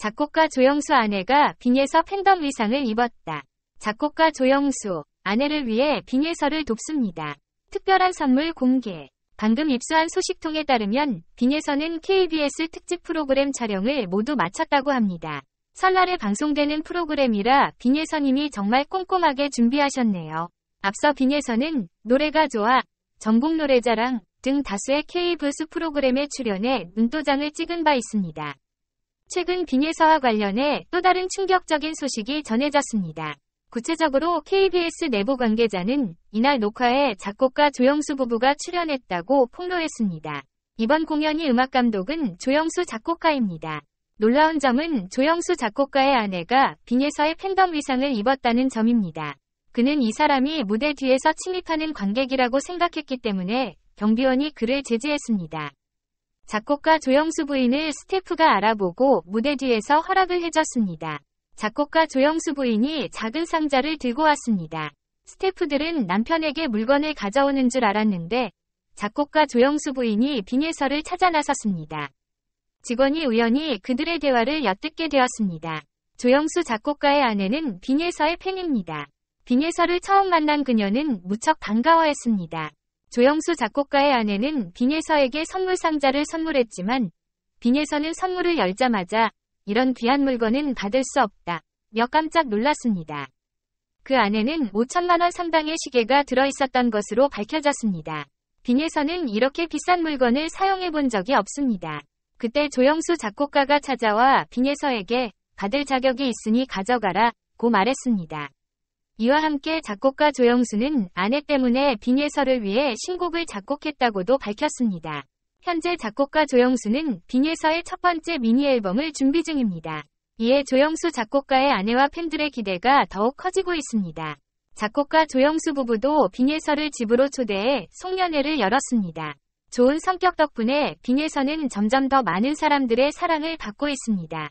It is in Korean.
작곡가 조영수 아내가 빙에서 팬덤 의상을 입었다. 작곡가 조영수 아내를 위해 빙에서를 돕습니다. 특별한 선물 공개 방금 입수한 소식통에 따르면 빙에서는 KBS 특집 프로그램 촬영을 모두 마쳤다고 합니다. 설날에 방송되는 프로그램이라 빙에서님이 정말 꼼꼼하게 준비하셨네요. 앞서 빙에서는 노래가 좋아, 전국 노래자랑 등 다수의 k b s 프로그램에 출연해 눈도장을 찍은 바 있습니다. 최근 빙해사와 관련해 또 다른 충격적인 소식이 전해졌습니다. 구체적으로 KBS 내부 관계자는 이날 녹화에 작곡가 조영수 부부가 출연했다고 폭로했습니다. 이번 공연이 음악감독은 조영수 작곡가입니다. 놀라운 점은 조영수 작곡가의 아내가 빙에서의 팬덤 위상을 입었다는 점입니다. 그는 이 사람이 무대 뒤에서 침입하는 관객이라고 생각했기 때문에 경비원이 그를 제지했습니다. 작곡가 조영수 부인을 스태프가 알아보고 무대 뒤에서 허락을 해줬습니다. 작곡가 조영수 부인이 작은 상자를 들고 왔습니다. 스태프들은 남편에게 물건을 가져오는 줄 알았는데 작곡가 조영수 부인이 빙해서를 찾아 나섰습니다. 직원이 우연히 그들의 대화를 엿듣게 되었습니다. 조영수 작곡가의 아내는 빙해서의 팬입니다. 빙해서를 처음 만난 그녀는 무척 반가워했습니다. 조영수 작곡가의 아내는 빙예서에게 선물 상자를 선물했지만 빙예서는 선물을 열자마자 이런 귀한 물건은 받을 수 없다. 며 깜짝 놀랐습니다. 그 안에는 5천만원 상당의 시계가 들어있었던 것으로 밝혀졌습니다. 빙에서는 이렇게 비싼 물건을 사용해 본 적이 없습니다. 그때 조영수 작곡가가 찾아와 빙에서에게 받을 자격이 있으니 가져가라 고 말했습니다. 이와 함께 작곡가 조영수는 아내 때문에 빙의설을 위해 신곡을 작곡했다고도 밝혔습니다. 현재 작곡가 조영수는 빙의서의첫 번째 미니 앨범을 준비 중입니다. 이에 조영수 작곡가의 아내와 팬들의 기대가 더욱 커지고 있습니다. 작곡가 조영수 부부도 빙의서를 집으로 초대해 송년회를 열었습니다. 좋은 성격 덕분에 빙의서는 점점 더 많은 사람들의 사랑을 받고 있습니다.